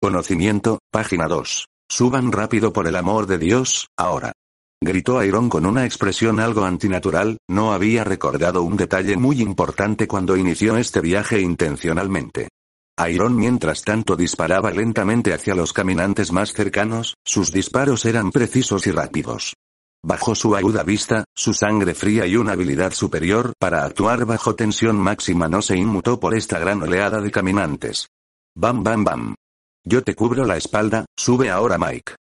Conocimiento, página 2. Suban rápido por el amor de Dios, ahora. Gritó Ayrón con una expresión algo antinatural, no había recordado un detalle muy importante cuando inició este viaje intencionalmente. Ayrón mientras tanto disparaba lentamente hacia los caminantes más cercanos, sus disparos eran precisos y rápidos. Bajo su aguda vista, su sangre fría y una habilidad superior para actuar bajo tensión máxima no se inmutó por esta gran oleada de caminantes. Bam bam bam. Yo te cubro la espalda, sube ahora Mike.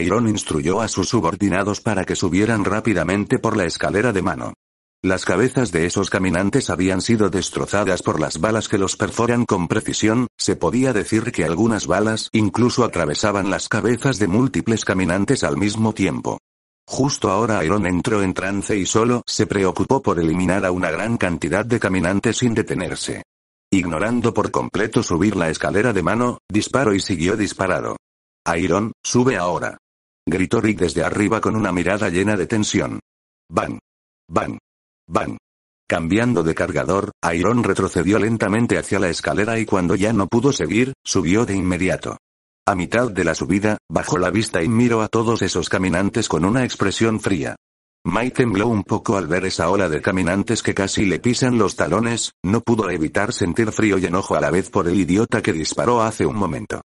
Iron instruyó a sus subordinados para que subieran rápidamente por la escalera de mano. Las cabezas de esos caminantes habían sido destrozadas por las balas que los perforan con precisión, se podía decir que algunas balas incluso atravesaban las cabezas de múltiples caminantes al mismo tiempo. Justo ahora Iron entró en trance y solo se preocupó por eliminar a una gran cantidad de caminantes sin detenerse. Ignorando por completo subir la escalera de mano, disparó y siguió disparado. Iron, sube ahora. Gritó Rick desde arriba con una mirada llena de tensión. Van. Van. Van. Cambiando de cargador, Iron retrocedió lentamente hacia la escalera y cuando ya no pudo seguir, subió de inmediato. A mitad de la subida, bajó la vista y miró a todos esos caminantes con una expresión fría. May tembló un poco al ver esa ola de caminantes que casi le pisan los talones, no pudo evitar sentir frío y enojo a la vez por el idiota que disparó hace un momento.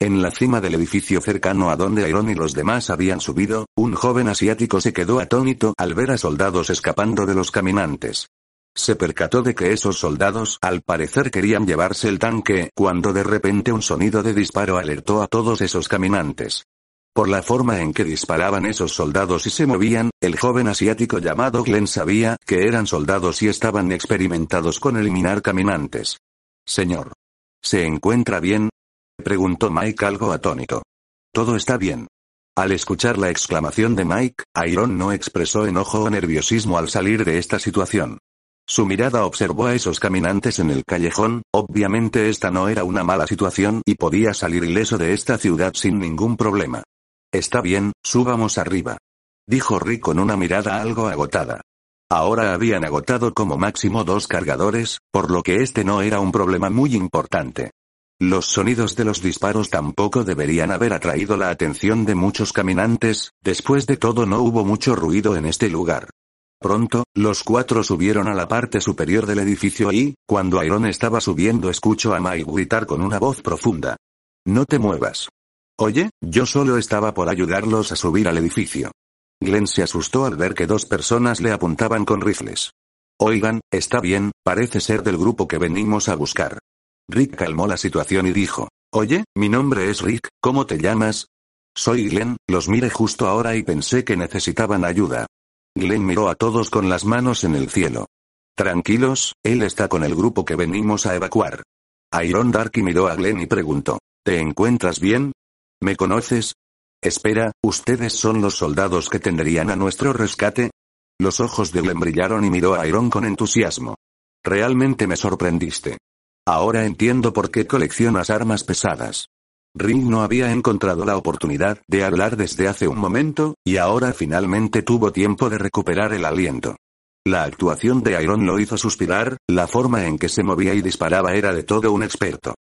En la cima del edificio cercano a donde Iron y los demás habían subido, un joven asiático se quedó atónito al ver a soldados escapando de los caminantes. Se percató de que esos soldados al parecer querían llevarse el tanque, cuando de repente un sonido de disparo alertó a todos esos caminantes. Por la forma en que disparaban esos soldados y se movían, el joven asiático llamado Glenn sabía que eran soldados y estaban experimentados con eliminar caminantes. Señor. ¿Se encuentra bien? preguntó Mike algo atónito. Todo está bien. Al escuchar la exclamación de Mike, Iron no expresó enojo o nerviosismo al salir de esta situación. Su mirada observó a esos caminantes en el callejón, obviamente esta no era una mala situación y podía salir ileso de esta ciudad sin ningún problema. Está bien, subamos arriba. Dijo Rick con una mirada algo agotada. Ahora habían agotado como máximo dos cargadores, por lo que este no era un problema muy importante. Los sonidos de los disparos tampoco deberían haber atraído la atención de muchos caminantes, después de todo no hubo mucho ruido en este lugar. Pronto, los cuatro subieron a la parte superior del edificio y, cuando Iron estaba subiendo escuchó a Mike gritar con una voz profunda. No te muevas. Oye, yo solo estaba por ayudarlos a subir al edificio. Glenn se asustó al ver que dos personas le apuntaban con rifles. Oigan, está bien, parece ser del grupo que venimos a buscar. Rick calmó la situación y dijo, Oye, mi nombre es Rick, ¿cómo te llamas? Soy Glenn, los miré justo ahora y pensé que necesitaban ayuda. Glenn miró a todos con las manos en el cielo. Tranquilos, él está con el grupo que venimos a evacuar. Iron Darky miró a Glenn y preguntó, ¿Te encuentras bien? ¿Me conoces? Espera, ¿ustedes son los soldados que tendrían a nuestro rescate? Los ojos de Glenn brillaron y miró a Iron con entusiasmo. Realmente me sorprendiste. Ahora entiendo por qué coleccionas armas pesadas. Ring no había encontrado la oportunidad de hablar desde hace un momento, y ahora finalmente tuvo tiempo de recuperar el aliento. La actuación de Iron lo hizo suspirar, la forma en que se movía y disparaba era de todo un experto.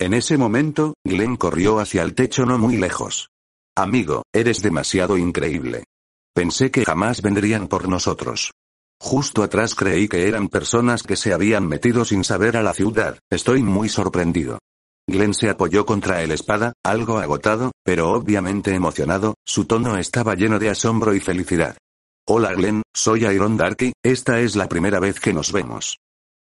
En ese momento, Glenn corrió hacia el techo no muy lejos. Amigo, eres demasiado increíble. Pensé que jamás vendrían por nosotros. Justo atrás creí que eran personas que se habían metido sin saber a la ciudad, estoy muy sorprendido. Glenn se apoyó contra el espada, algo agotado, pero obviamente emocionado, su tono estaba lleno de asombro y felicidad. Hola Glenn, soy Iron Darky, esta es la primera vez que nos vemos.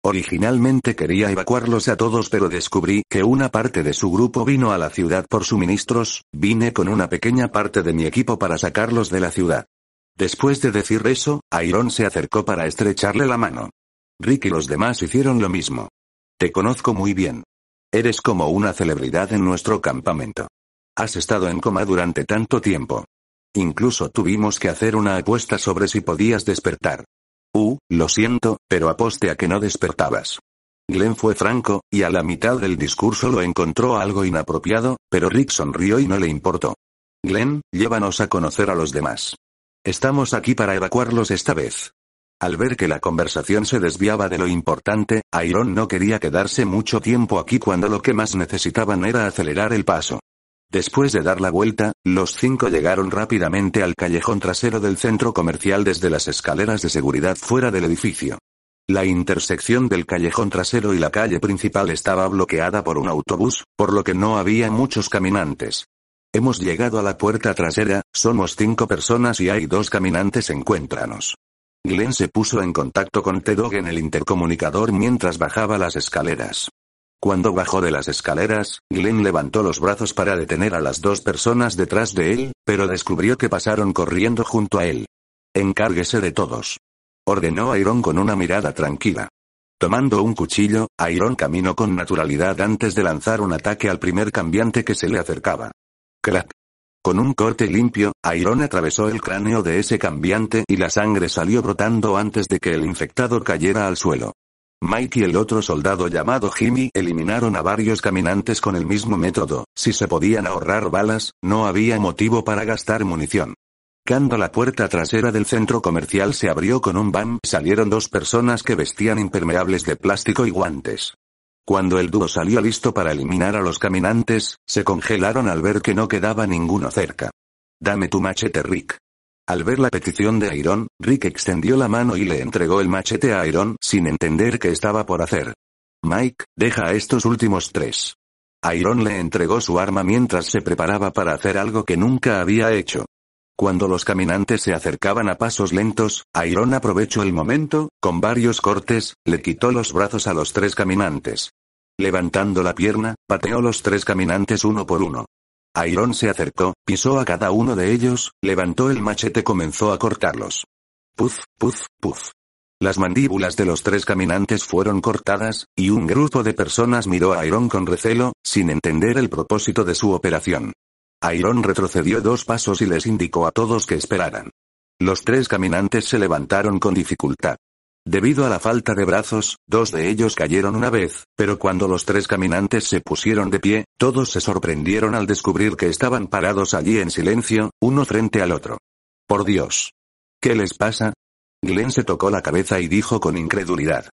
Originalmente quería evacuarlos a todos pero descubrí que una parte de su grupo vino a la ciudad por suministros, vine con una pequeña parte de mi equipo para sacarlos de la ciudad. Después de decir eso, Iron se acercó para estrecharle la mano. Rick y los demás hicieron lo mismo. Te conozco muy bien. Eres como una celebridad en nuestro campamento. Has estado en coma durante tanto tiempo. Incluso tuvimos que hacer una apuesta sobre si podías despertar lo siento, pero aposte a que no despertabas. Glenn fue franco, y a la mitad del discurso lo encontró algo inapropiado, pero Rick sonrió y no le importó. Glenn, llévanos a conocer a los demás. Estamos aquí para evacuarlos esta vez. Al ver que la conversación se desviaba de lo importante, Iron no quería quedarse mucho tiempo aquí cuando lo que más necesitaban era acelerar el paso. Después de dar la vuelta, los cinco llegaron rápidamente al callejón trasero del centro comercial desde las escaleras de seguridad fuera del edificio. La intersección del callejón trasero y la calle principal estaba bloqueada por un autobús, por lo que no había muchos caminantes. Hemos llegado a la puerta trasera, somos cinco personas y hay dos caminantes, encuéntranos. Glenn se puso en contacto con Tedog en el intercomunicador mientras bajaba las escaleras. Cuando bajó de las escaleras, Glenn levantó los brazos para detener a las dos personas detrás de él, pero descubrió que pasaron corriendo junto a él. Encárguese de todos. Ordenó a Iron con una mirada tranquila. Tomando un cuchillo, Iron caminó con naturalidad antes de lanzar un ataque al primer cambiante que se le acercaba. Crack. Con un corte limpio, Iron atravesó el cráneo de ese cambiante y la sangre salió brotando antes de que el infectado cayera al suelo. Mike y el otro soldado llamado Jimmy eliminaron a varios caminantes con el mismo método, si se podían ahorrar balas, no había motivo para gastar munición. Cuando la puerta trasera del centro comercial se abrió con un bam, salieron dos personas que vestían impermeables de plástico y guantes. Cuando el dúo salió listo para eliminar a los caminantes, se congelaron al ver que no quedaba ninguno cerca. Dame tu machete, Rick. Al ver la petición de Iron, Rick extendió la mano y le entregó el machete a Iron sin entender qué estaba por hacer. Mike, deja a estos últimos tres. Iron le entregó su arma mientras se preparaba para hacer algo que nunca había hecho. Cuando los caminantes se acercaban a pasos lentos, Iron aprovechó el momento, con varios cortes, le quitó los brazos a los tres caminantes. Levantando la pierna, pateó los tres caminantes uno por uno. Iron se acercó, pisó a cada uno de ellos, levantó el machete y comenzó a cortarlos. Puf, puf, puf. Las mandíbulas de los tres caminantes fueron cortadas, y un grupo de personas miró a Iron con recelo, sin entender el propósito de su operación. Iron retrocedió dos pasos y les indicó a todos que esperaran. Los tres caminantes se levantaron con dificultad. Debido a la falta de brazos, dos de ellos cayeron una vez, pero cuando los tres caminantes se pusieron de pie, todos se sorprendieron al descubrir que estaban parados allí en silencio, uno frente al otro. Por Dios. ¿Qué les pasa? Glenn se tocó la cabeza y dijo con incredulidad.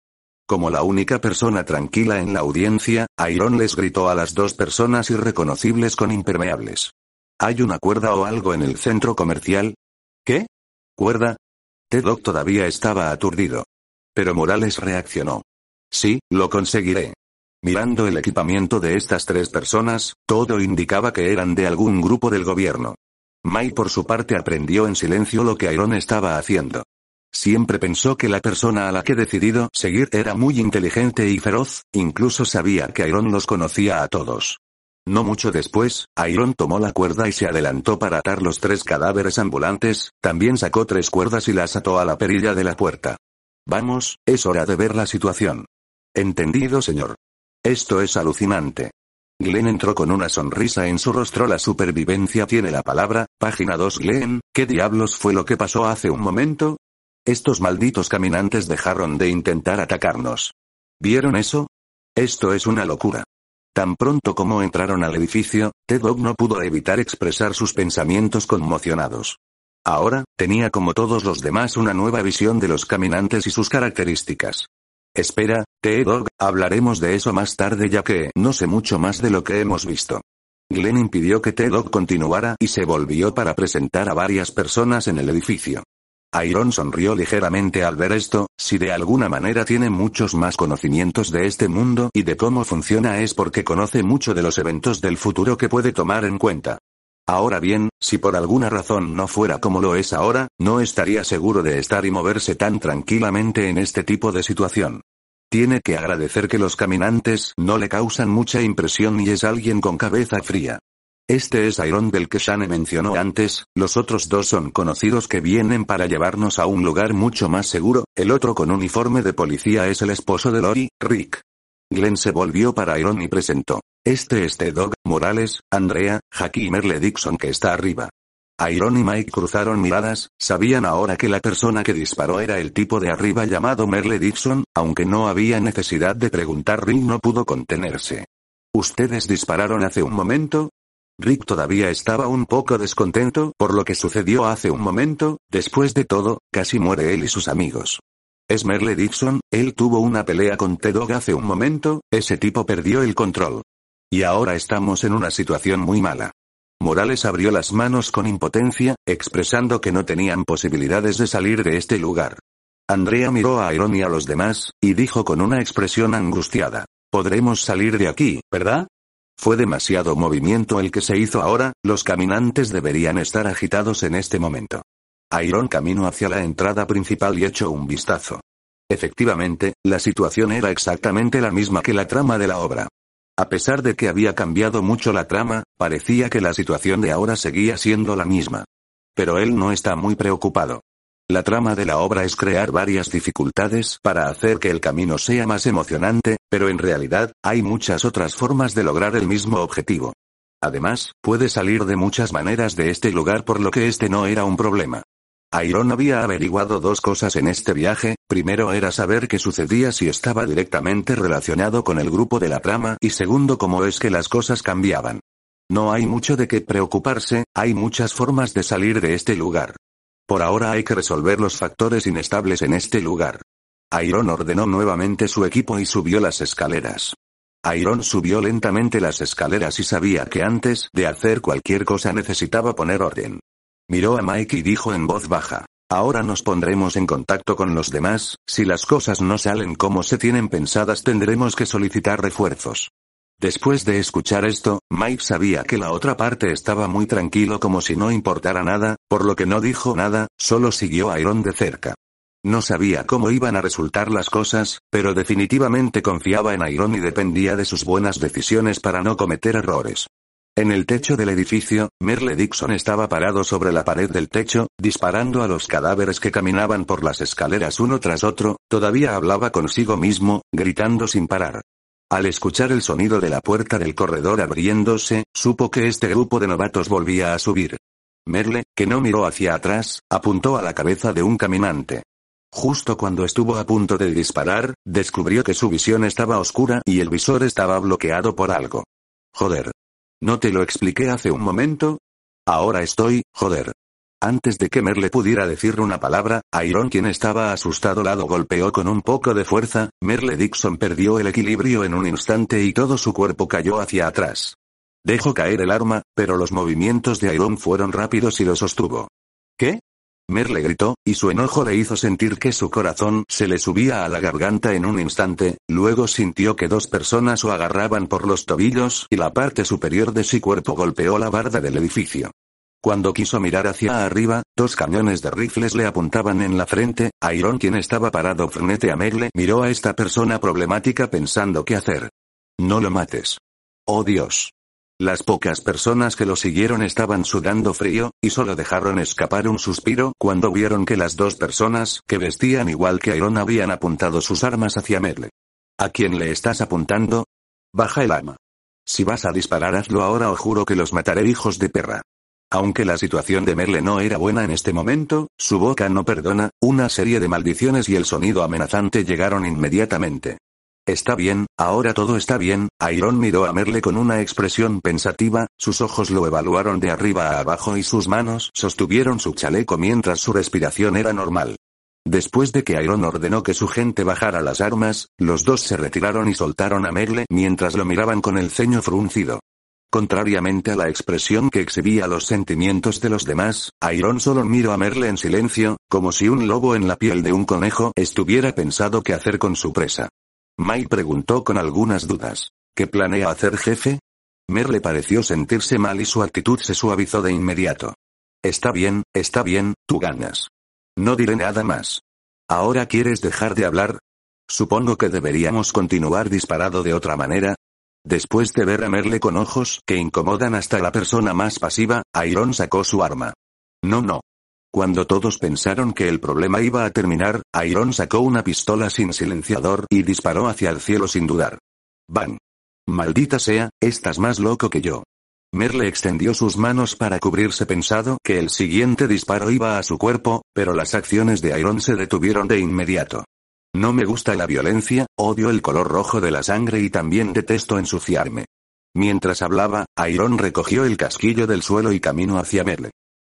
Como la única persona tranquila en la audiencia, Iron les gritó a las dos personas irreconocibles con impermeables. ¿Hay una cuerda o algo en el centro comercial? ¿Qué? Ted todavía estaba aturdido. Pero Morales reaccionó. Sí, lo conseguiré. Mirando el equipamiento de estas tres personas, todo indicaba que eran de algún grupo del gobierno. Mai por su parte aprendió en silencio lo que Iron estaba haciendo. Siempre pensó que la persona a la que decidido seguir era muy inteligente y feroz, incluso sabía que Iron los conocía a todos. No mucho después, Iron tomó la cuerda y se adelantó para atar los tres cadáveres ambulantes, también sacó tres cuerdas y las ató a la perilla de la puerta. Vamos, es hora de ver la situación. Entendido, señor. Esto es alucinante. Glenn entró con una sonrisa en su rostro. La supervivencia tiene la palabra. Página 2. Glenn, ¿qué diablos fue lo que pasó hace un momento? Estos malditos caminantes dejaron de intentar atacarnos. ¿Vieron eso? Esto es una locura. Tan pronto como entraron al edificio, Tedog dog no pudo evitar expresar sus pensamientos conmocionados. Ahora, tenía como todos los demás una nueva visión de los caminantes y sus características. Espera, T-Dog, hablaremos de eso más tarde ya que no sé mucho más de lo que hemos visto. Glenn impidió que T-Dog continuara y se volvió para presentar a varias personas en el edificio. Iron sonrió ligeramente al ver esto, si de alguna manera tiene muchos más conocimientos de este mundo y de cómo funciona es porque conoce mucho de los eventos del futuro que puede tomar en cuenta. Ahora bien, si por alguna razón no fuera como lo es ahora, no estaría seguro de estar y moverse tan tranquilamente en este tipo de situación. Tiene que agradecer que los caminantes no le causan mucha impresión y es alguien con cabeza fría. Este es Iron del que Shane mencionó antes, los otros dos son conocidos que vienen para llevarnos a un lugar mucho más seguro, el otro con uniforme de policía es el esposo de Lori, Rick. Glenn se volvió para Iron y presentó. Este es The Dog, Morales, Andrea, Jackie y Merle Dixon que está arriba. Iron y Mike cruzaron miradas, sabían ahora que la persona que disparó era el tipo de arriba llamado Merle Dixon, aunque no había necesidad de preguntar Rick no pudo contenerse. ¿Ustedes dispararon hace un momento? Rick todavía estaba un poco descontento por lo que sucedió hace un momento, después de todo, casi muere él y sus amigos. Es Merle Dixon, él tuvo una pelea con T-Dog hace un momento, ese tipo perdió el control. Y ahora estamos en una situación muy mala. Morales abrió las manos con impotencia, expresando que no tenían posibilidades de salir de este lugar. Andrea miró a Iron y a los demás, y dijo con una expresión angustiada. Podremos salir de aquí, ¿verdad? Fue demasiado movimiento el que se hizo ahora, los caminantes deberían estar agitados en este momento. Iron caminó hacia la entrada principal y echó un vistazo. Efectivamente, la situación era exactamente la misma que la trama de la obra. A pesar de que había cambiado mucho la trama, parecía que la situación de ahora seguía siendo la misma. Pero él no está muy preocupado. La trama de la obra es crear varias dificultades para hacer que el camino sea más emocionante, pero en realidad, hay muchas otras formas de lograr el mismo objetivo. Además, puede salir de muchas maneras de este lugar por lo que este no era un problema. Iron había averiguado dos cosas en este viaje, primero era saber qué sucedía si estaba directamente relacionado con el grupo de la trama y segundo cómo es que las cosas cambiaban. No hay mucho de qué preocuparse, hay muchas formas de salir de este lugar. Por ahora hay que resolver los factores inestables en este lugar. Iron ordenó nuevamente su equipo y subió las escaleras. Iron subió lentamente las escaleras y sabía que antes de hacer cualquier cosa necesitaba poner orden. Miró a Mike y dijo en voz baja. Ahora nos pondremos en contacto con los demás, si las cosas no salen como se tienen pensadas tendremos que solicitar refuerzos. Después de escuchar esto, Mike sabía que la otra parte estaba muy tranquilo como si no importara nada, por lo que no dijo nada, solo siguió a Iron de cerca. No sabía cómo iban a resultar las cosas, pero definitivamente confiaba en Iron y dependía de sus buenas decisiones para no cometer errores. En el techo del edificio, Merle Dixon estaba parado sobre la pared del techo, disparando a los cadáveres que caminaban por las escaleras uno tras otro, todavía hablaba consigo mismo, gritando sin parar. Al escuchar el sonido de la puerta del corredor abriéndose, supo que este grupo de novatos volvía a subir. Merle, que no miró hacia atrás, apuntó a la cabeza de un caminante. Justo cuando estuvo a punto de disparar, descubrió que su visión estaba oscura y el visor estaba bloqueado por algo. Joder, ¿No te lo expliqué hace un momento? Ahora estoy, joder. Antes de que Merle pudiera decir una palabra, Iron, quien estaba asustado lado golpeó con un poco de fuerza, Merle Dixon perdió el equilibrio en un instante y todo su cuerpo cayó hacia atrás. Dejó caer el arma, pero los movimientos de Iron fueron rápidos y lo sostuvo. ¿Qué? Merle gritó, y su enojo le hizo sentir que su corazón se le subía a la garganta en un instante, luego sintió que dos personas lo agarraban por los tobillos y la parte superior de su cuerpo golpeó la barda del edificio. Cuando quiso mirar hacia arriba, dos cañones de rifles le apuntaban en la frente, Iron quien estaba parado frente a Merle miró a esta persona problemática pensando qué hacer. No lo mates. Oh Dios. Las pocas personas que lo siguieron estaban sudando frío, y solo dejaron escapar un suspiro cuando vieron que las dos personas que vestían igual que Aeron habían apuntado sus armas hacia Merle. ¿A quién le estás apuntando? Baja el arma. Si vas a disparar hazlo ahora o juro que los mataré hijos de perra. Aunque la situación de Merle no era buena en este momento, su boca no perdona, una serie de maldiciones y el sonido amenazante llegaron inmediatamente. Está bien, ahora todo está bien. Iron miró a Merle con una expresión pensativa, sus ojos lo evaluaron de arriba a abajo y sus manos sostuvieron su chaleco mientras su respiración era normal. Después de que Iron ordenó que su gente bajara las armas, los dos se retiraron y soltaron a Merle mientras lo miraban con el ceño fruncido. Contrariamente a la expresión que exhibía los sentimientos de los demás, Iron solo miró a Merle en silencio, como si un lobo en la piel de un conejo estuviera pensado qué hacer con su presa. May preguntó con algunas dudas. ¿Qué planea hacer jefe? Merle pareció sentirse mal y su actitud se suavizó de inmediato. Está bien, está bien, tú ganas. No diré nada más. ¿Ahora quieres dejar de hablar? Supongo que deberíamos continuar disparado de otra manera. Después de ver a Merle con ojos que incomodan hasta la persona más pasiva, Iron sacó su arma. No, no. Cuando todos pensaron que el problema iba a terminar, Iron sacó una pistola sin silenciador y disparó hacia el cielo sin dudar. ¡Van! Maldita sea, estás más loco que yo. Merle extendió sus manos para cubrirse pensado que el siguiente disparo iba a su cuerpo, pero las acciones de Iron se detuvieron de inmediato. No me gusta la violencia, odio el color rojo de la sangre y también detesto ensuciarme. Mientras hablaba, Iron recogió el casquillo del suelo y caminó hacia Merle.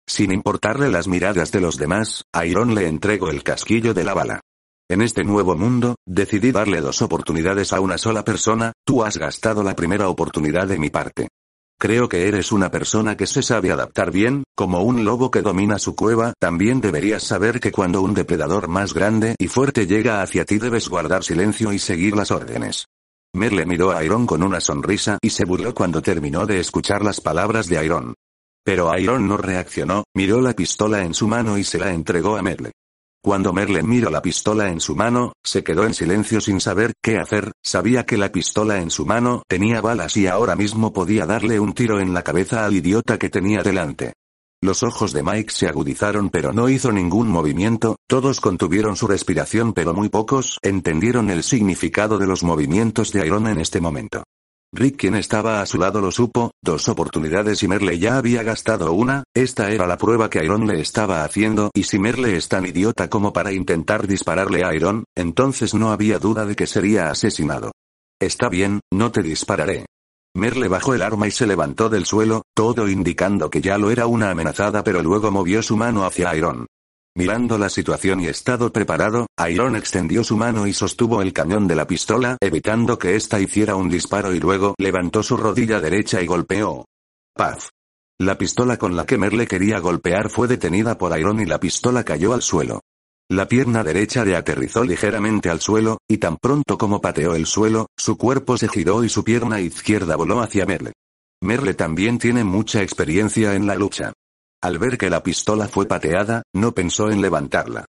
Sin importarle las miradas de los demás, a Iron le entregó el casquillo de la bala. En este nuevo mundo, decidí darle dos oportunidades a una sola persona, tú has gastado la primera oportunidad de mi parte. Creo que eres una persona que se sabe adaptar bien, como un lobo que domina su cueva, también deberías saber que cuando un depredador más grande y fuerte llega hacia ti debes guardar silencio y seguir las órdenes. Merle miró a Iron con una sonrisa y se burló cuando terminó de escuchar las palabras de Iron. Pero Iron no reaccionó, miró la pistola en su mano y se la entregó a Merle. Cuando Merle miró la pistola en su mano, se quedó en silencio sin saber qué hacer, sabía que la pistola en su mano tenía balas y ahora mismo podía darle un tiro en la cabeza al idiota que tenía delante. Los ojos de Mike se agudizaron pero no hizo ningún movimiento, todos contuvieron su respiración pero muy pocos entendieron el significado de los movimientos de Iron en este momento. Rick quien estaba a su lado lo supo, dos oportunidades y Merle ya había gastado una, esta era la prueba que Iron le estaba haciendo y si Merle es tan idiota como para intentar dispararle a Iron, entonces no había duda de que sería asesinado. Está bien, no te dispararé. Merle bajó el arma y se levantó del suelo, todo indicando que ya lo era una amenazada pero luego movió su mano hacia Iron. Mirando la situación y estado preparado, Iron extendió su mano y sostuvo el cañón de la pistola, evitando que ésta hiciera un disparo y luego levantó su rodilla derecha y golpeó. Paz. La pistola con la que Merle quería golpear fue detenida por Iron y la pistola cayó al suelo. La pierna derecha le aterrizó ligeramente al suelo, y tan pronto como pateó el suelo, su cuerpo se giró y su pierna izquierda voló hacia Merle. Merle también tiene mucha experiencia en la lucha. Al ver que la pistola fue pateada, no pensó en levantarla.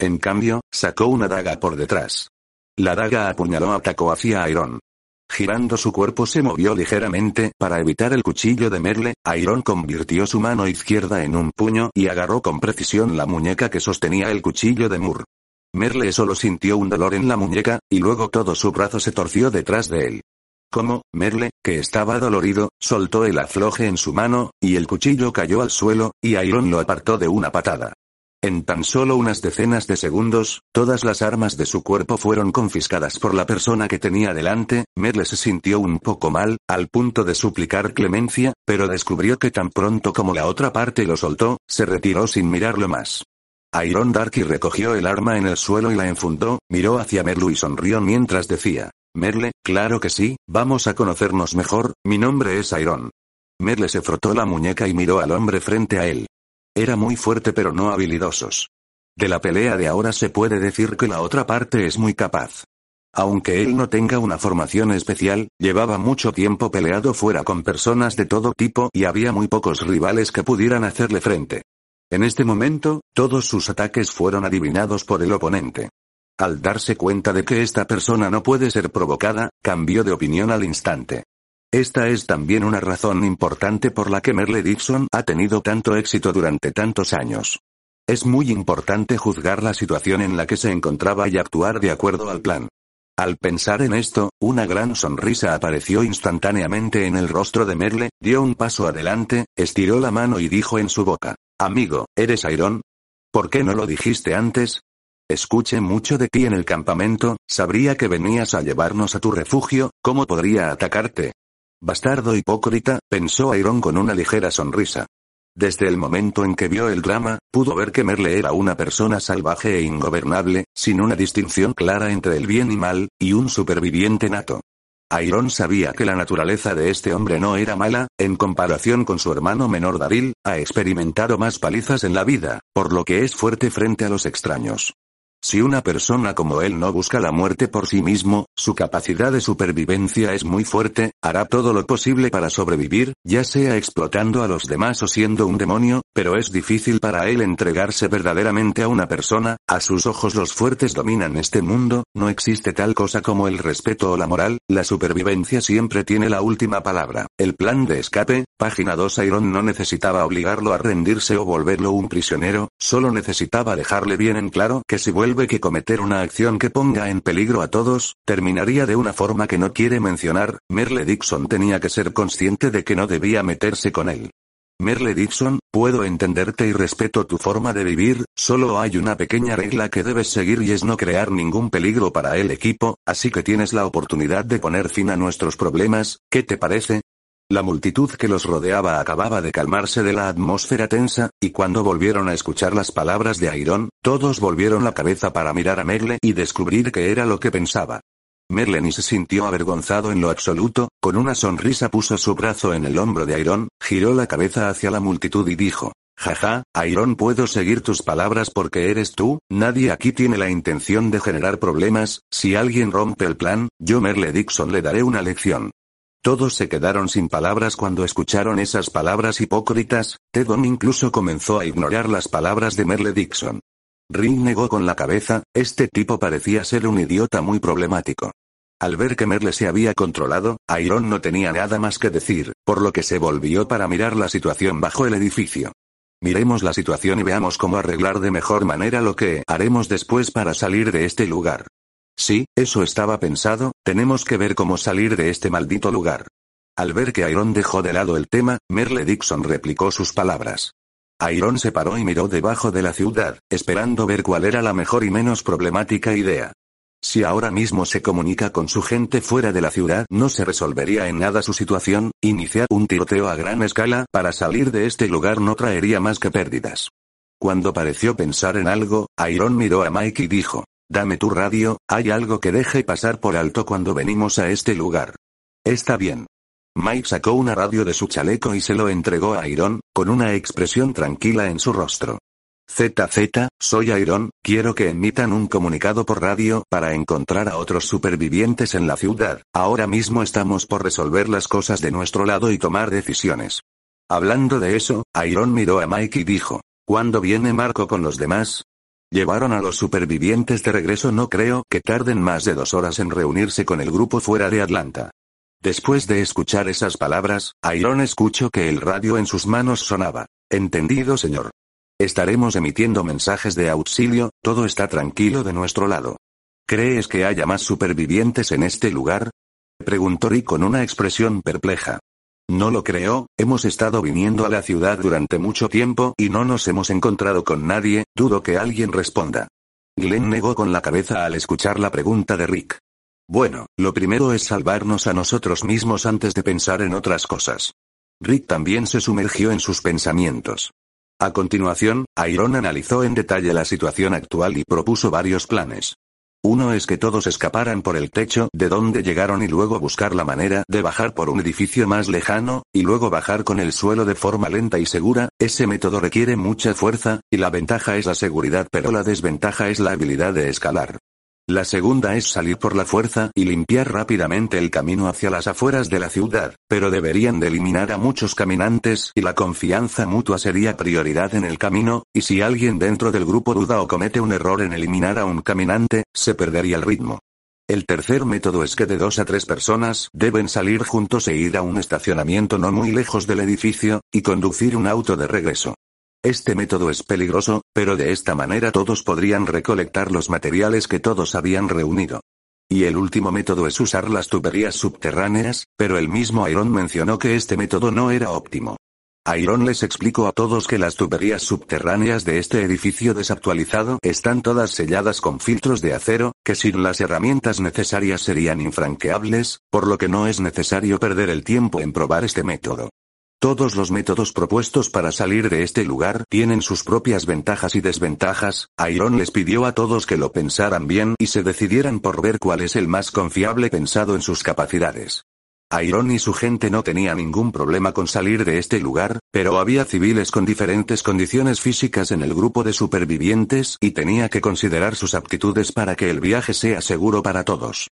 En cambio, sacó una daga por detrás. La daga apuñaló atacó hacia Iron. Girando su cuerpo se movió ligeramente, para evitar el cuchillo de Merle, Iron convirtió su mano izquierda en un puño y agarró con precisión la muñeca que sostenía el cuchillo de Moore. Merle solo sintió un dolor en la muñeca, y luego todo su brazo se torció detrás de él como, Merle, que estaba dolorido, soltó el afloje en su mano, y el cuchillo cayó al suelo, y Iron lo apartó de una patada. En tan solo unas decenas de segundos, todas las armas de su cuerpo fueron confiscadas por la persona que tenía delante, Merle se sintió un poco mal, al punto de suplicar clemencia, pero descubrió que tan pronto como la otra parte lo soltó, se retiró sin mirarlo más. Iron Darky recogió el arma en el suelo y la enfundó, miró hacia Merle y sonrió mientras decía, Merle, claro que sí, vamos a conocernos mejor, mi nombre es Iron. Merle se frotó la muñeca y miró al hombre frente a él. Era muy fuerte pero no habilidosos. De la pelea de ahora se puede decir que la otra parte es muy capaz. Aunque él no tenga una formación especial, llevaba mucho tiempo peleado fuera con personas de todo tipo y había muy pocos rivales que pudieran hacerle frente. En este momento, todos sus ataques fueron adivinados por el oponente. Al darse cuenta de que esta persona no puede ser provocada, cambió de opinión al instante. Esta es también una razón importante por la que Merle Dixon ha tenido tanto éxito durante tantos años. Es muy importante juzgar la situación en la que se encontraba y actuar de acuerdo al plan. Al pensar en esto, una gran sonrisa apareció instantáneamente en el rostro de Merle, dio un paso adelante, estiró la mano y dijo en su boca. Amigo, ¿eres Iron? ¿Por qué no lo dijiste antes? Escuché mucho de ti en el campamento, sabría que venías a llevarnos a tu refugio, ¿cómo podría atacarte? Bastardo hipócrita, pensó Iron con una ligera sonrisa. Desde el momento en que vio el drama, pudo ver que Merle era una persona salvaje e ingobernable, sin una distinción clara entre el bien y mal, y un superviviente nato. Ayron sabía que la naturaleza de este hombre no era mala, en comparación con su hermano menor Daril, ha experimentado más palizas en la vida, por lo que es fuerte frente a los extraños. Si una persona como él no busca la muerte por sí mismo, su capacidad de supervivencia es muy fuerte, hará todo lo posible para sobrevivir, ya sea explotando a los demás o siendo un demonio, pero es difícil para él entregarse verdaderamente a una persona, a sus ojos los fuertes dominan este mundo, no existe tal cosa como el respeto o la moral, la supervivencia siempre tiene la última palabra. El plan de escape, página 2 Iron no necesitaba obligarlo a rendirse o volverlo un prisionero, solo necesitaba dejarle bien en claro que si vuelve que cometer una acción que ponga en peligro a todos, terminaría de una forma que no quiere mencionar, Merle Dixon tenía que ser consciente de que no debía meterse con él. Merle Dixon, puedo entenderte y respeto tu forma de vivir, solo hay una pequeña regla que debes seguir y es no crear ningún peligro para el equipo, así que tienes la oportunidad de poner fin a nuestros problemas, ¿qué te parece? La multitud que los rodeaba acababa de calmarse de la atmósfera tensa, y cuando volvieron a escuchar las palabras de Airon, todos volvieron la cabeza para mirar a Merle y descubrir que era lo que pensaba. Merle ni se sintió avergonzado en lo absoluto, con una sonrisa puso su brazo en el hombro de Ayron, giró la cabeza hacia la multitud y dijo, Jaja, Airon puedo seguir tus palabras porque eres tú, nadie aquí tiene la intención de generar problemas, si alguien rompe el plan, yo Merle Dixon le daré una lección. Todos se quedaron sin palabras cuando escucharon esas palabras hipócritas, Tedon incluso comenzó a ignorar las palabras de Merle Dixon. Ring negó con la cabeza, este tipo parecía ser un idiota muy problemático. Al ver que Merle se había controlado, Iron no tenía nada más que decir, por lo que se volvió para mirar la situación bajo el edificio. Miremos la situación y veamos cómo arreglar de mejor manera lo que haremos después para salir de este lugar. Sí, eso estaba pensado, tenemos que ver cómo salir de este maldito lugar. Al ver que Iron dejó de lado el tema, Merle Dixon replicó sus palabras. Iron se paró y miró debajo de la ciudad, esperando ver cuál era la mejor y menos problemática idea. Si ahora mismo se comunica con su gente fuera de la ciudad, no se resolvería en nada su situación, iniciar un tiroteo a gran escala para salir de este lugar no traería más que pérdidas. Cuando pareció pensar en algo, Iron miró a Mike y dijo, Dame tu radio, hay algo que deje pasar por alto cuando venimos a este lugar. Está bien. Mike sacó una radio de su chaleco y se lo entregó a Iron, con una expresión tranquila en su rostro. ZZ, soy Iron, quiero que emitan un comunicado por radio para encontrar a otros supervivientes en la ciudad. Ahora mismo estamos por resolver las cosas de nuestro lado y tomar decisiones. Hablando de eso, Iron miró a Mike y dijo, ¿cuándo viene Marco con los demás? Llevaron a los supervivientes de regreso. No creo que tarden más de dos horas en reunirse con el grupo fuera de Atlanta. Después de escuchar esas palabras, Iron escuchó que el radio en sus manos sonaba. Entendido, señor. Estaremos emitiendo mensajes de auxilio, todo está tranquilo de nuestro lado. ¿Crees que haya más supervivientes en este lugar? Preguntó Rick con una expresión perpleja. No lo creo, hemos estado viniendo a la ciudad durante mucho tiempo y no nos hemos encontrado con nadie, dudo que alguien responda. Glenn negó con la cabeza al escuchar la pregunta de Rick. Bueno, lo primero es salvarnos a nosotros mismos antes de pensar en otras cosas. Rick también se sumergió en sus pensamientos. A continuación, Iron analizó en detalle la situación actual y propuso varios planes. Uno es que todos escaparan por el techo de donde llegaron y luego buscar la manera de bajar por un edificio más lejano, y luego bajar con el suelo de forma lenta y segura, ese método requiere mucha fuerza, y la ventaja es la seguridad pero la desventaja es la habilidad de escalar. La segunda es salir por la fuerza y limpiar rápidamente el camino hacia las afueras de la ciudad, pero deberían de eliminar a muchos caminantes y la confianza mutua sería prioridad en el camino, y si alguien dentro del grupo duda o comete un error en eliminar a un caminante, se perdería el ritmo. El tercer método es que de dos a tres personas deben salir juntos e ir a un estacionamiento no muy lejos del edificio, y conducir un auto de regreso. Este método es peligroso, pero de esta manera todos podrían recolectar los materiales que todos habían reunido. Y el último método es usar las tuberías subterráneas, pero el mismo Iron mencionó que este método no era óptimo. Iron les explicó a todos que las tuberías subterráneas de este edificio desactualizado están todas selladas con filtros de acero, que sin las herramientas necesarias serían infranqueables, por lo que no es necesario perder el tiempo en probar este método. Todos los métodos propuestos para salir de este lugar tienen sus propias ventajas y desventajas, Iron les pidió a todos que lo pensaran bien y se decidieran por ver cuál es el más confiable pensado en sus capacidades. Iron y su gente no tenía ningún problema con salir de este lugar, pero había civiles con diferentes condiciones físicas en el grupo de supervivientes y tenía que considerar sus aptitudes para que el viaje sea seguro para todos.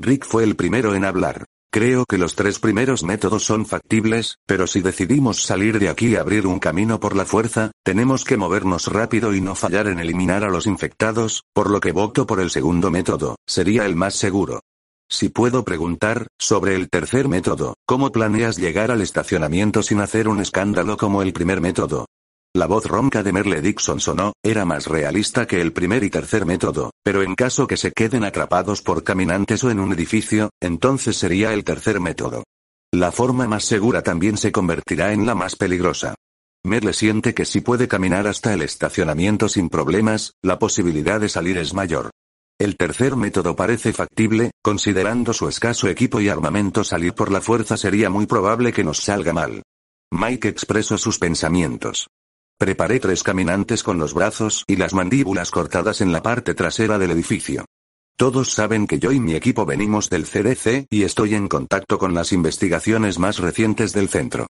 Rick fue el primero en hablar. Creo que los tres primeros métodos son factibles, pero si decidimos salir de aquí y abrir un camino por la fuerza, tenemos que movernos rápido y no fallar en eliminar a los infectados, por lo que voto por el segundo método, sería el más seguro. Si puedo preguntar, sobre el tercer método, ¿cómo planeas llegar al estacionamiento sin hacer un escándalo como el primer método? La voz ronca de Merle Dixon sonó, era más realista que el primer y tercer método, pero en caso que se queden atrapados por caminantes o en un edificio, entonces sería el tercer método. La forma más segura también se convertirá en la más peligrosa. Merle siente que si puede caminar hasta el estacionamiento sin problemas, la posibilidad de salir es mayor. El tercer método parece factible, considerando su escaso equipo y armamento salir por la fuerza sería muy probable que nos salga mal. Mike expresó sus pensamientos. Preparé tres caminantes con los brazos y las mandíbulas cortadas en la parte trasera del edificio. Todos saben que yo y mi equipo venimos del CDC y estoy en contacto con las investigaciones más recientes del centro.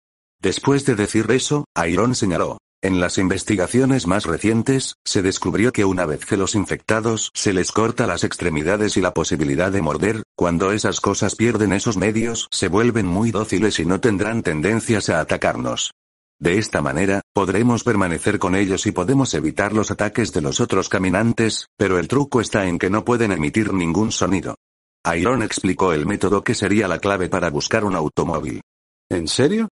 Después de decir eso, Iron señaló. En las investigaciones más recientes, se descubrió que una vez que los infectados se les corta las extremidades y la posibilidad de morder, cuando esas cosas pierden esos medios se vuelven muy dóciles y no tendrán tendencias a atacarnos. De esta manera, podremos permanecer con ellos y podemos evitar los ataques de los otros caminantes, pero el truco está en que no pueden emitir ningún sonido. Iron explicó el método que sería la clave para buscar un automóvil. ¿En serio?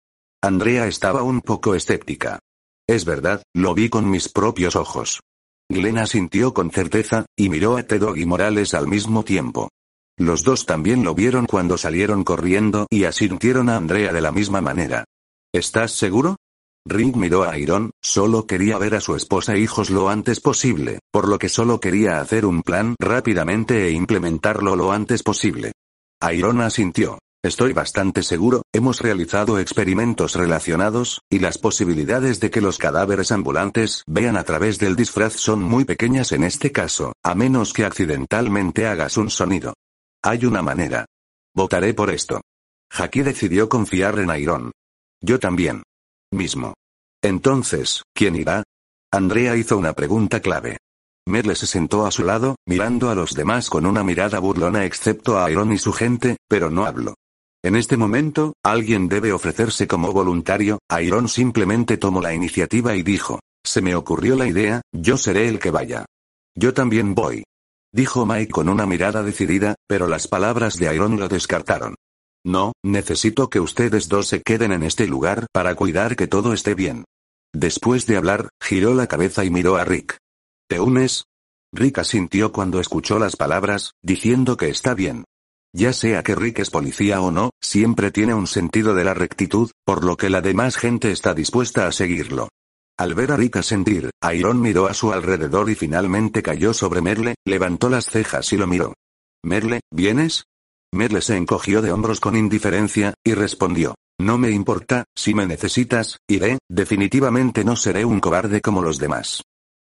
Andrea estaba un poco escéptica. Es verdad, lo vi con mis propios ojos. glena asintió con certeza, y miró a Tedog y Morales al mismo tiempo. Los dos también lo vieron cuando salieron corriendo y asintieron a Andrea de la misma manera. ¿Estás seguro? Ring miró a Iron, solo quería ver a su esposa e hijos lo antes posible, por lo que solo quería hacer un plan rápidamente e implementarlo lo antes posible. Iron asintió. Estoy bastante seguro, hemos realizado experimentos relacionados, y las posibilidades de que los cadáveres ambulantes vean a través del disfraz son muy pequeñas en este caso, a menos que accidentalmente hagas un sonido. Hay una manera. Votaré por esto. Haki decidió confiar en Iron. Yo también mismo. Entonces, ¿quién irá? Andrea hizo una pregunta clave. Merle se sentó a su lado, mirando a los demás con una mirada burlona excepto a Iron y su gente, pero no habló. En este momento, alguien debe ofrecerse como voluntario, Iron simplemente tomó la iniciativa y dijo, se me ocurrió la idea, yo seré el que vaya. Yo también voy. Dijo Mike con una mirada decidida, pero las palabras de Iron lo descartaron. No, necesito que ustedes dos se queden en este lugar para cuidar que todo esté bien. Después de hablar, giró la cabeza y miró a Rick. ¿Te unes? Rick sintió cuando escuchó las palabras, diciendo que está bien. Ya sea que Rick es policía o no, siempre tiene un sentido de la rectitud, por lo que la demás gente está dispuesta a seguirlo. Al ver a Rick asentir, Iron miró a su alrededor y finalmente cayó sobre Merle, levantó las cejas y lo miró. Merle, ¿vienes? Merle se encogió de hombros con indiferencia, y respondió. No me importa, si me necesitas, iré, definitivamente no seré un cobarde como los demás.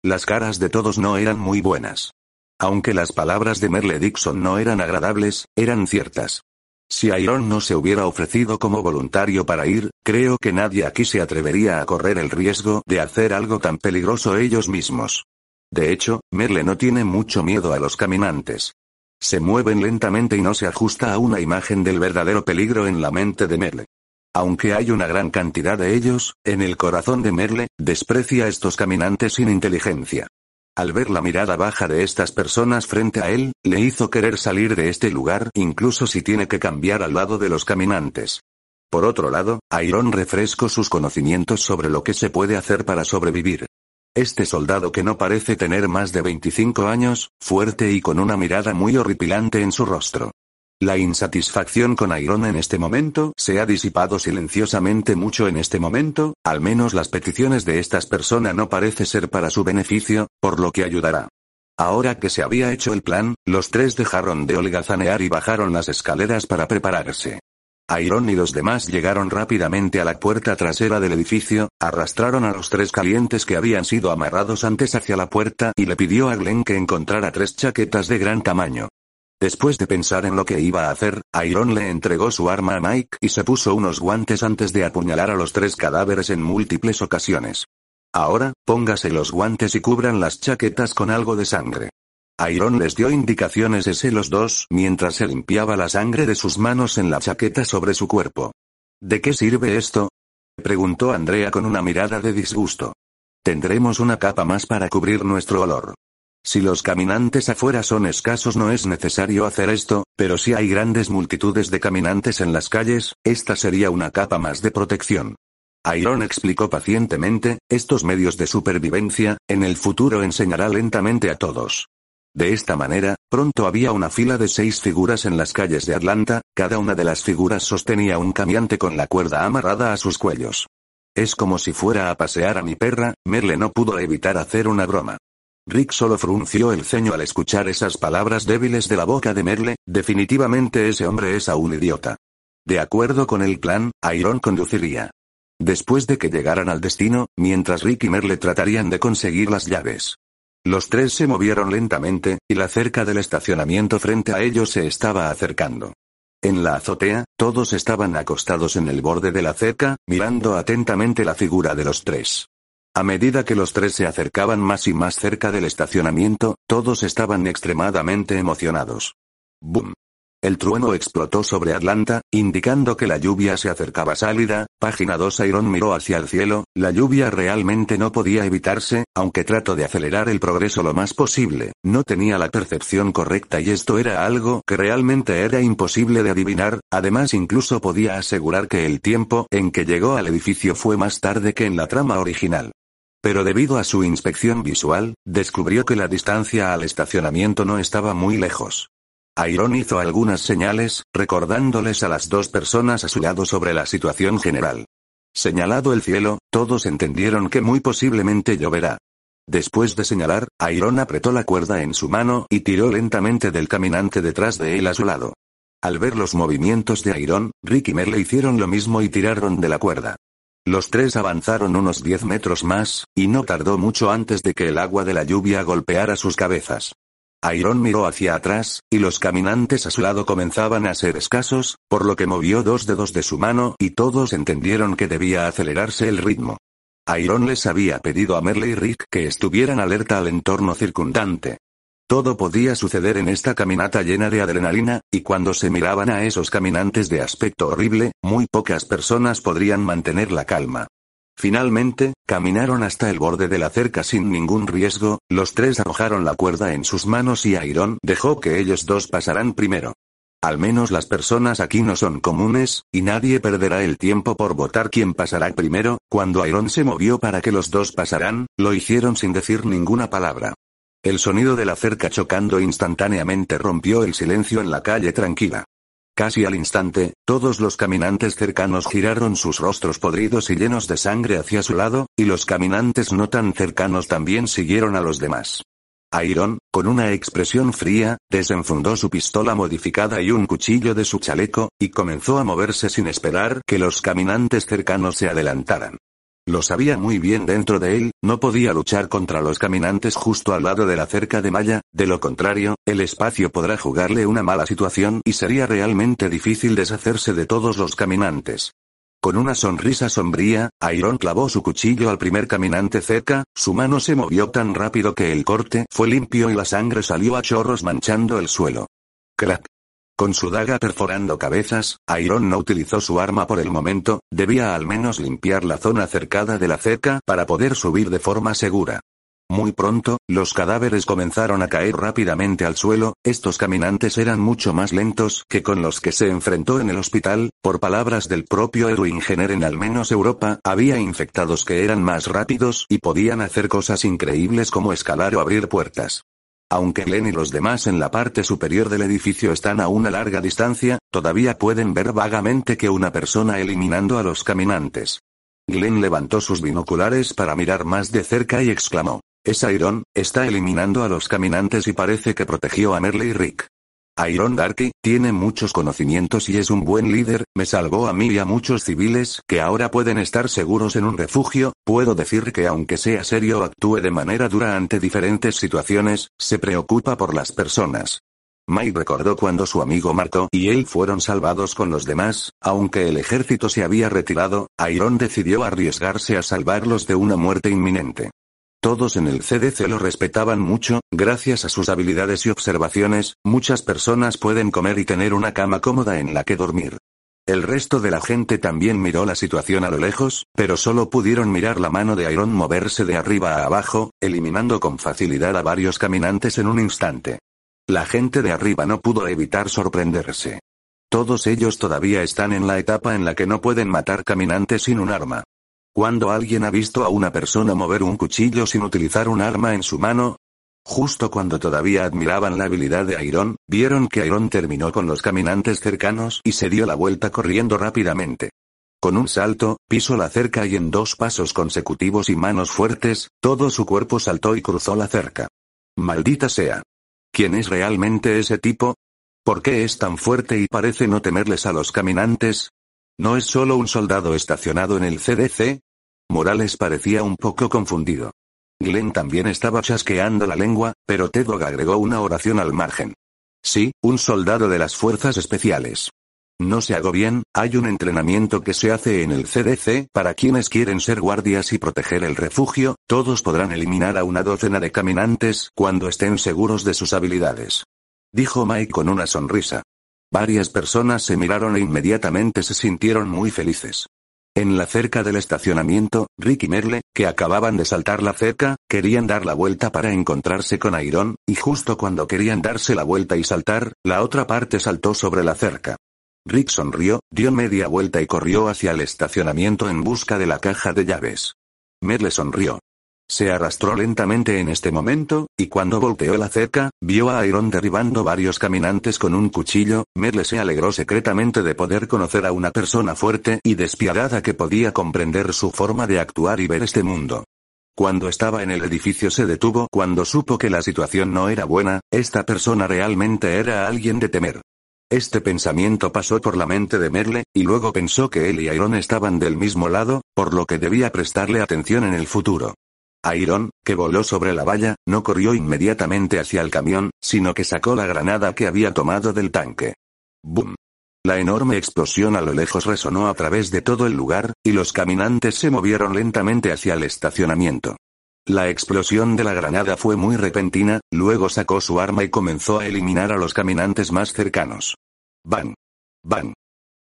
Las caras de todos no eran muy buenas. Aunque las palabras de Merle Dixon no eran agradables, eran ciertas. Si Iron no se hubiera ofrecido como voluntario para ir, creo que nadie aquí se atrevería a correr el riesgo de hacer algo tan peligroso ellos mismos. De hecho, Merle no tiene mucho miedo a los caminantes. Se mueven lentamente y no se ajusta a una imagen del verdadero peligro en la mente de Merle. Aunque hay una gran cantidad de ellos, en el corazón de Merle, desprecia a estos caminantes sin inteligencia. Al ver la mirada baja de estas personas frente a él, le hizo querer salir de este lugar incluso si tiene que cambiar al lado de los caminantes. Por otro lado, Iron refrescó sus conocimientos sobre lo que se puede hacer para sobrevivir. Este soldado que no parece tener más de 25 años, fuerte y con una mirada muy horripilante en su rostro. La insatisfacción con Iron en este momento se ha disipado silenciosamente mucho en este momento, al menos las peticiones de estas personas no parece ser para su beneficio, por lo que ayudará. Ahora que se había hecho el plan, los tres dejaron de holgazanear y bajaron las escaleras para prepararse. Iron y los demás llegaron rápidamente a la puerta trasera del edificio, arrastraron a los tres calientes que habían sido amarrados antes hacia la puerta y le pidió a Glenn que encontrara tres chaquetas de gran tamaño. Después de pensar en lo que iba a hacer, Iron le entregó su arma a Mike y se puso unos guantes antes de apuñalar a los tres cadáveres en múltiples ocasiones. Ahora, póngase los guantes y cubran las chaquetas con algo de sangre. Iron les dio indicaciones ese los dos mientras se limpiaba la sangre de sus manos en la chaqueta sobre su cuerpo. ¿De qué sirve esto? preguntó Andrea con una mirada de disgusto. Tendremos una capa más para cubrir nuestro olor. Si los caminantes afuera son escasos no es necesario hacer esto, pero si hay grandes multitudes de caminantes en las calles, esta sería una capa más de protección. Iron explicó pacientemente, estos medios de supervivencia, en el futuro enseñará lentamente a todos. De esta manera, pronto había una fila de seis figuras en las calles de Atlanta, cada una de las figuras sostenía un camiante con la cuerda amarrada a sus cuellos. Es como si fuera a pasear a mi perra, Merle no pudo evitar hacer una broma. Rick solo frunció el ceño al escuchar esas palabras débiles de la boca de Merle, definitivamente ese hombre es aún idiota. De acuerdo con el plan, Iron conduciría. Después de que llegaran al destino, mientras Rick y Merle tratarían de conseguir las llaves. Los tres se movieron lentamente, y la cerca del estacionamiento frente a ellos se estaba acercando. En la azotea, todos estaban acostados en el borde de la cerca, mirando atentamente la figura de los tres. A medida que los tres se acercaban más y más cerca del estacionamiento, todos estaban extremadamente emocionados. ¡Bum! El trueno explotó sobre Atlanta, indicando que la lluvia se acercaba sálida. Página 2 Iron miró hacia el cielo, la lluvia realmente no podía evitarse, aunque trató de acelerar el progreso lo más posible, no tenía la percepción correcta y esto era algo que realmente era imposible de adivinar, además incluso podía asegurar que el tiempo en que llegó al edificio fue más tarde que en la trama original. Pero debido a su inspección visual, descubrió que la distancia al estacionamiento no estaba muy lejos. Iron hizo algunas señales, recordándoles a las dos personas a su lado sobre la situación general. Señalado el cielo, todos entendieron que muy posiblemente lloverá. Después de señalar, Iron apretó la cuerda en su mano y tiró lentamente del caminante detrás de él a su lado. Al ver los movimientos de Iron, Rick y Merle hicieron lo mismo y tiraron de la cuerda. Los tres avanzaron unos 10 metros más, y no tardó mucho antes de que el agua de la lluvia golpeara sus cabezas. Iron miró hacia atrás, y los caminantes a su lado comenzaban a ser escasos, por lo que movió dos dedos de su mano y todos entendieron que debía acelerarse el ritmo. Iron les había pedido a Merle y Rick que estuvieran alerta al entorno circundante. Todo podía suceder en esta caminata llena de adrenalina, y cuando se miraban a esos caminantes de aspecto horrible, muy pocas personas podrían mantener la calma. Finalmente, caminaron hasta el borde de la cerca sin ningún riesgo, los tres arrojaron la cuerda en sus manos y Ayrón dejó que ellos dos pasaran primero. Al menos las personas aquí no son comunes, y nadie perderá el tiempo por votar quién pasará primero, cuando Ayron se movió para que los dos pasaran, lo hicieron sin decir ninguna palabra. El sonido de la cerca chocando instantáneamente rompió el silencio en la calle tranquila. Casi al instante, todos los caminantes cercanos giraron sus rostros podridos y llenos de sangre hacia su lado, y los caminantes no tan cercanos también siguieron a los demás. Iron, con una expresión fría, desenfundó su pistola modificada y un cuchillo de su chaleco, y comenzó a moverse sin esperar que los caminantes cercanos se adelantaran. Lo sabía muy bien dentro de él, no podía luchar contra los caminantes justo al lado de la cerca de Maya, de lo contrario, el espacio podrá jugarle una mala situación y sería realmente difícil deshacerse de todos los caminantes. Con una sonrisa sombría, Iron clavó su cuchillo al primer caminante cerca, su mano se movió tan rápido que el corte fue limpio y la sangre salió a chorros manchando el suelo. Crack. Con su daga perforando cabezas, Iron no utilizó su arma por el momento, debía al menos limpiar la zona cercada de la cerca para poder subir de forma segura. Muy pronto, los cadáveres comenzaron a caer rápidamente al suelo, estos caminantes eran mucho más lentos que con los que se enfrentó en el hospital, por palabras del propio Jenner en al menos Europa, había infectados que eran más rápidos y podían hacer cosas increíbles como escalar o abrir puertas. Aunque Glenn y los demás en la parte superior del edificio están a una larga distancia, todavía pueden ver vagamente que una persona eliminando a los caminantes. Glenn levantó sus binoculares para mirar más de cerca y exclamó. Es Iron, está eliminando a los caminantes y parece que protegió a Merle y Rick. Iron Darky, tiene muchos conocimientos y es un buen líder, me salvó a mí y a muchos civiles que ahora pueden estar seguros en un refugio, puedo decir que aunque sea serio actúe de manera dura ante diferentes situaciones, se preocupa por las personas. Mike recordó cuando su amigo Marco y él fueron salvados con los demás, aunque el ejército se había retirado, Iron decidió arriesgarse a salvarlos de una muerte inminente. Todos en el CDC lo respetaban mucho, gracias a sus habilidades y observaciones, muchas personas pueden comer y tener una cama cómoda en la que dormir. El resto de la gente también miró la situación a lo lejos, pero solo pudieron mirar la mano de Iron moverse de arriba a abajo, eliminando con facilidad a varios caminantes en un instante. La gente de arriba no pudo evitar sorprenderse. Todos ellos todavía están en la etapa en la que no pueden matar caminantes sin un arma. Cuando alguien ha visto a una persona mover un cuchillo sin utilizar un arma en su mano? Justo cuando todavía admiraban la habilidad de Iron, vieron que Iron terminó con los caminantes cercanos y se dio la vuelta corriendo rápidamente. Con un salto, pisó la cerca y en dos pasos consecutivos y manos fuertes, todo su cuerpo saltó y cruzó la cerca. Maldita sea. ¿Quién es realmente ese tipo? ¿Por qué es tan fuerte y parece no temerles a los caminantes? ¿No es solo un soldado estacionado en el CDC? Morales parecía un poco confundido. Glenn también estaba chasqueando la lengua, pero Tedog agregó una oración al margen. Sí, un soldado de las fuerzas especiales. No se hago bien, hay un entrenamiento que se hace en el CDC, para quienes quieren ser guardias y proteger el refugio, todos podrán eliminar a una docena de caminantes cuando estén seguros de sus habilidades. Dijo Mike con una sonrisa. Varias personas se miraron e inmediatamente se sintieron muy felices. En la cerca del estacionamiento, Rick y Merle, que acababan de saltar la cerca, querían dar la vuelta para encontrarse con Iron, y justo cuando querían darse la vuelta y saltar, la otra parte saltó sobre la cerca. Rick sonrió, dio media vuelta y corrió hacia el estacionamiento en busca de la caja de llaves. Merle sonrió. Se arrastró lentamente en este momento, y cuando volteó la cerca, vio a Iron derribando varios caminantes con un cuchillo, Merle se alegró secretamente de poder conocer a una persona fuerte y despiadada que podía comprender su forma de actuar y ver este mundo. Cuando estaba en el edificio se detuvo cuando supo que la situación no era buena, esta persona realmente era alguien de temer. Este pensamiento pasó por la mente de Merle, y luego pensó que él y Iron estaban del mismo lado, por lo que debía prestarle atención en el futuro. Iron, que voló sobre la valla, no corrió inmediatamente hacia el camión, sino que sacó la granada que había tomado del tanque. ¡Bum! La enorme explosión a lo lejos resonó a través de todo el lugar, y los caminantes se movieron lentamente hacia el estacionamiento. La explosión de la granada fue muy repentina, luego sacó su arma y comenzó a eliminar a los caminantes más cercanos. ¡Bang! ¡Bang!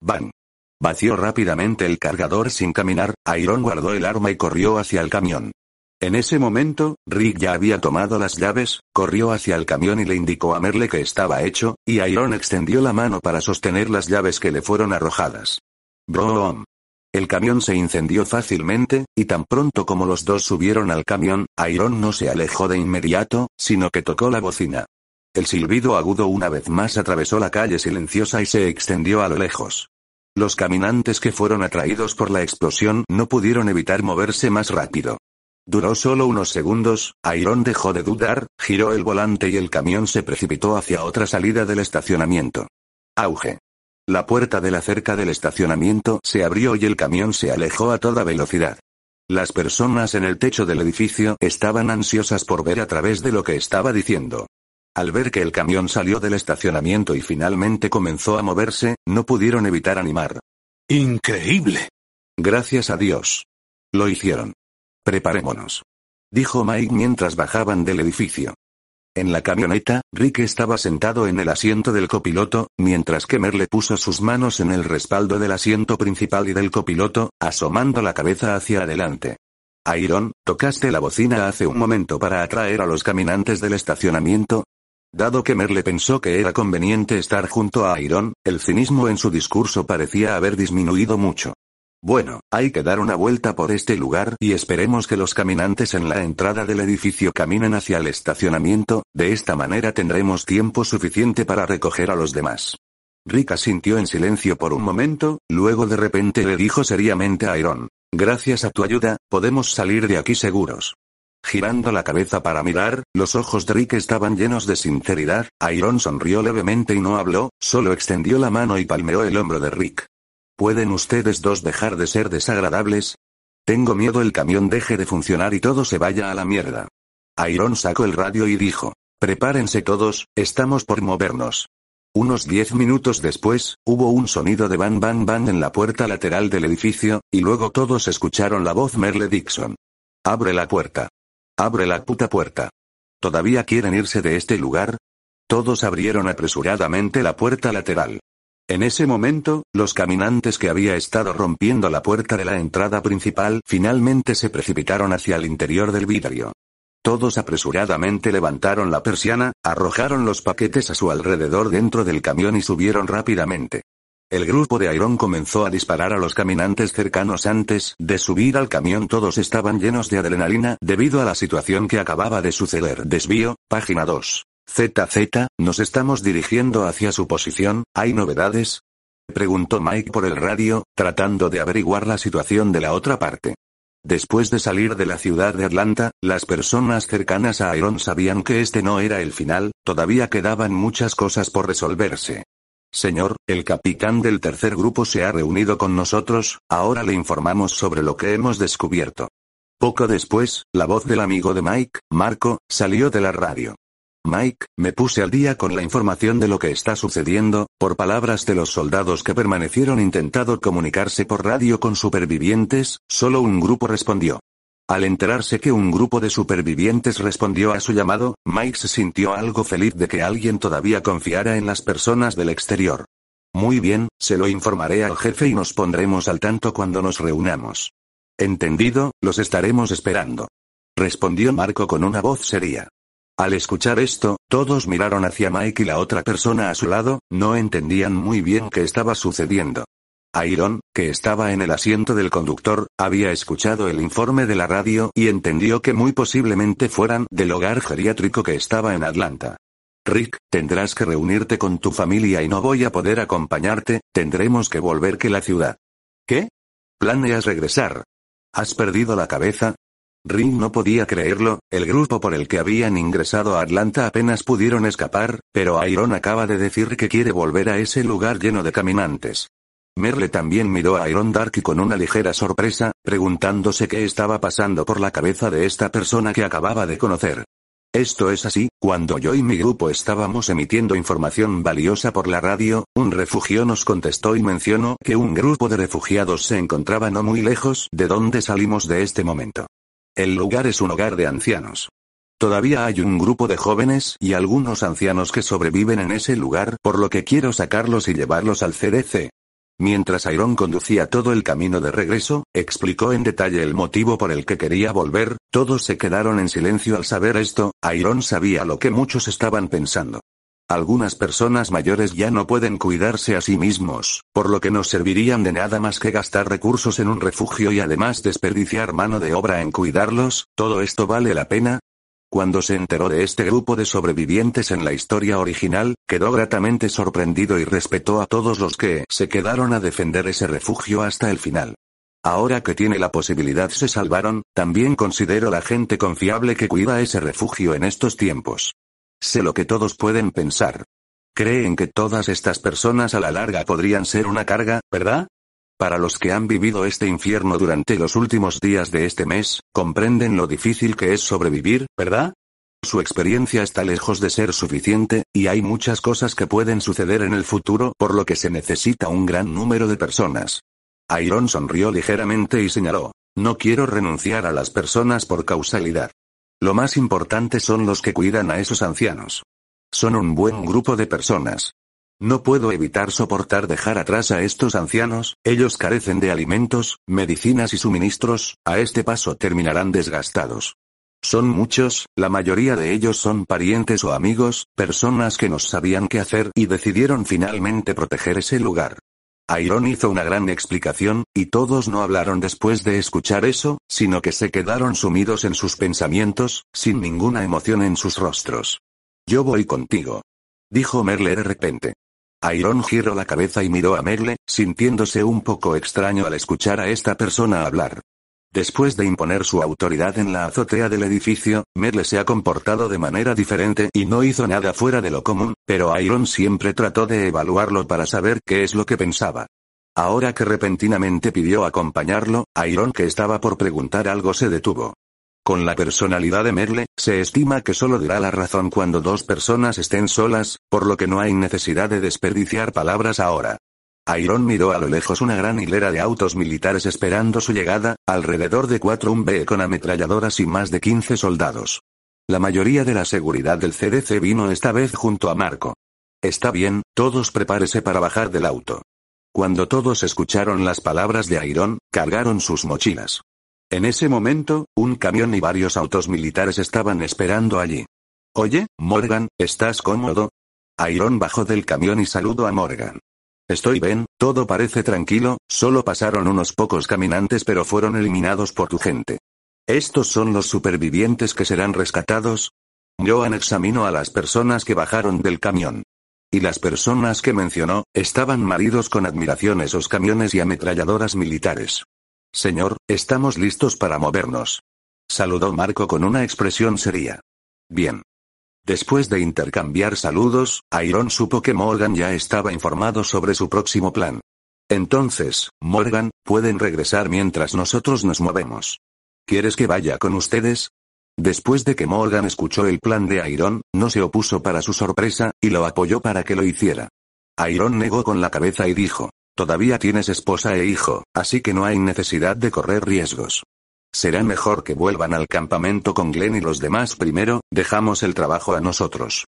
¡Bang! Vació rápidamente el cargador sin caminar, Iron guardó el arma y corrió hacia el camión. En ese momento, Rick ya había tomado las llaves, corrió hacia el camión y le indicó a Merle que estaba hecho, y Iron extendió la mano para sostener las llaves que le fueron arrojadas. Broom. El camión se incendió fácilmente, y tan pronto como los dos subieron al camión, Iron no se alejó de inmediato, sino que tocó la bocina. El silbido agudo una vez más atravesó la calle silenciosa y se extendió a lo lejos. Los caminantes que fueron atraídos por la explosión no pudieron evitar moverse más rápido. Duró solo unos segundos, Iron dejó de dudar, giró el volante y el camión se precipitó hacia otra salida del estacionamiento. Auge. La puerta de la cerca del estacionamiento se abrió y el camión se alejó a toda velocidad. Las personas en el techo del edificio estaban ansiosas por ver a través de lo que estaba diciendo. Al ver que el camión salió del estacionamiento y finalmente comenzó a moverse, no pudieron evitar animar. Increíble. Gracias a Dios. Lo hicieron. Preparémonos. Dijo Mike mientras bajaban del edificio. En la camioneta, Rick estaba sentado en el asiento del copiloto, mientras que Merle puso sus manos en el respaldo del asiento principal y del copiloto, asomando la cabeza hacia adelante. Iron, tocaste la bocina hace un momento para atraer a los caminantes del estacionamiento. Dado que Merle pensó que era conveniente estar junto a Iron, el cinismo en su discurso parecía haber disminuido mucho. Bueno, hay que dar una vuelta por este lugar y esperemos que los caminantes en la entrada del edificio caminen hacia el estacionamiento, de esta manera tendremos tiempo suficiente para recoger a los demás. Rick asintió en silencio por un momento, luego de repente le dijo seriamente a Iron. Gracias a tu ayuda, podemos salir de aquí seguros. Girando la cabeza para mirar, los ojos de Rick estaban llenos de sinceridad, Iron sonrió levemente y no habló, solo extendió la mano y palmeó el hombro de Rick. ¿Pueden ustedes dos dejar de ser desagradables? Tengo miedo el camión deje de funcionar y todo se vaya a la mierda. Iron sacó el radio y dijo, prepárense todos, estamos por movernos. Unos diez minutos después, hubo un sonido de ban ban ban en la puerta lateral del edificio, y luego todos escucharon la voz Merle Dixon. Abre la puerta. Abre la puta puerta. ¿Todavía quieren irse de este lugar? Todos abrieron apresuradamente la puerta lateral. En ese momento, los caminantes que había estado rompiendo la puerta de la entrada principal finalmente se precipitaron hacia el interior del vidrio. Todos apresuradamente levantaron la persiana, arrojaron los paquetes a su alrededor dentro del camión y subieron rápidamente. El grupo de Iron comenzó a disparar a los caminantes cercanos antes de subir al camión. Todos estaban llenos de adrenalina debido a la situación que acababa de suceder. Desvío, página 2. ZZ, nos estamos dirigiendo hacia su posición, ¿hay novedades? Preguntó Mike por el radio, tratando de averiguar la situación de la otra parte. Después de salir de la ciudad de Atlanta, las personas cercanas a Iron sabían que este no era el final, todavía quedaban muchas cosas por resolverse. Señor, el capitán del tercer grupo se ha reunido con nosotros, ahora le informamos sobre lo que hemos descubierto. Poco después, la voz del amigo de Mike, Marco, salió de la radio. Mike, me puse al día con la información de lo que está sucediendo, por palabras de los soldados que permanecieron intentado comunicarse por radio con supervivientes, solo un grupo respondió. Al enterarse que un grupo de supervivientes respondió a su llamado, Mike se sintió algo feliz de que alguien todavía confiara en las personas del exterior. Muy bien, se lo informaré al jefe y nos pondremos al tanto cuando nos reunamos. Entendido, los estaremos esperando. Respondió Marco con una voz seria. Al escuchar esto, todos miraron hacia Mike y la otra persona a su lado, no entendían muy bien qué estaba sucediendo. Iron, que estaba en el asiento del conductor, había escuchado el informe de la radio y entendió que muy posiblemente fueran del hogar geriátrico que estaba en Atlanta. Rick, tendrás que reunirte con tu familia y no voy a poder acompañarte, tendremos que volver que la ciudad. ¿Qué? ¿Planeas regresar? ¿Has perdido la cabeza? Ring no podía creerlo, el grupo por el que habían ingresado a Atlanta apenas pudieron escapar, pero Iron acaba de decir que quiere volver a ese lugar lleno de caminantes. Merle también miró a Iron Dark con una ligera sorpresa, preguntándose qué estaba pasando por la cabeza de esta persona que acababa de conocer. Esto es así, cuando yo y mi grupo estábamos emitiendo información valiosa por la radio, un refugio nos contestó y mencionó que un grupo de refugiados se encontraba no muy lejos de donde salimos de este momento. El lugar es un hogar de ancianos. Todavía hay un grupo de jóvenes y algunos ancianos que sobreviven en ese lugar, por lo que quiero sacarlos y llevarlos al CDC. Mientras Iron conducía todo el camino de regreso, explicó en detalle el motivo por el que quería volver, todos se quedaron en silencio al saber esto, Iron sabía lo que muchos estaban pensando. Algunas personas mayores ya no pueden cuidarse a sí mismos, por lo que no servirían de nada más que gastar recursos en un refugio y además desperdiciar mano de obra en cuidarlos, ¿todo esto vale la pena? Cuando se enteró de este grupo de sobrevivientes en la historia original, quedó gratamente sorprendido y respetó a todos los que se quedaron a defender ese refugio hasta el final. Ahora que tiene la posibilidad se salvaron, también considero la gente confiable que cuida ese refugio en estos tiempos. Sé lo que todos pueden pensar. Creen que todas estas personas a la larga podrían ser una carga, ¿verdad? Para los que han vivido este infierno durante los últimos días de este mes, comprenden lo difícil que es sobrevivir, ¿verdad? Su experiencia está lejos de ser suficiente, y hay muchas cosas que pueden suceder en el futuro por lo que se necesita un gran número de personas. Iron sonrió ligeramente y señaló, no quiero renunciar a las personas por causalidad. Lo más importante son los que cuidan a esos ancianos. Son un buen grupo de personas. No puedo evitar soportar dejar atrás a estos ancianos, ellos carecen de alimentos, medicinas y suministros, a este paso terminarán desgastados. Son muchos, la mayoría de ellos son parientes o amigos, personas que no sabían qué hacer y decidieron finalmente proteger ese lugar. Iron hizo una gran explicación, y todos no hablaron después de escuchar eso, sino que se quedaron sumidos en sus pensamientos, sin ninguna emoción en sus rostros. Yo voy contigo. Dijo Merle de repente. Iron giró la cabeza y miró a Merle, sintiéndose un poco extraño al escuchar a esta persona hablar. Después de imponer su autoridad en la azotea del edificio, Merle se ha comportado de manera diferente y no hizo nada fuera de lo común, pero Iron siempre trató de evaluarlo para saber qué es lo que pensaba. Ahora que repentinamente pidió acompañarlo, Iron que estaba por preguntar algo se detuvo. Con la personalidad de Merle, se estima que solo dirá la razón cuando dos personas estén solas, por lo que no hay necesidad de desperdiciar palabras ahora. Ayrón miró a lo lejos una gran hilera de autos militares esperando su llegada, alrededor de cuatro B con ametralladoras y más de 15 soldados. La mayoría de la seguridad del CDC vino esta vez junto a Marco. Está bien, todos prepárese para bajar del auto. Cuando todos escucharon las palabras de Ayron, cargaron sus mochilas. En ese momento, un camión y varios autos militares estaban esperando allí. Oye, Morgan, ¿estás cómodo? Ayron bajó del camión y saludó a Morgan. Estoy bien, todo parece tranquilo, solo pasaron unos pocos caminantes pero fueron eliminados por tu gente. ¿Estos son los supervivientes que serán rescatados? Joan examinó a las personas que bajaron del camión. Y las personas que mencionó, estaban maridos con admiración esos camiones y ametralladoras militares. Señor, estamos listos para movernos. Saludó Marco con una expresión seria. Bien. Después de intercambiar saludos, Iron supo que Morgan ya estaba informado sobre su próximo plan. Entonces, Morgan, pueden regresar mientras nosotros nos movemos. ¿Quieres que vaya con ustedes? Después de que Morgan escuchó el plan de Iron, no se opuso para su sorpresa, y lo apoyó para que lo hiciera. Iron negó con la cabeza y dijo, Todavía tienes esposa e hijo, así que no hay necesidad de correr riesgos. Será mejor que vuelvan al campamento con Glenn y los demás primero, dejamos el trabajo a nosotros.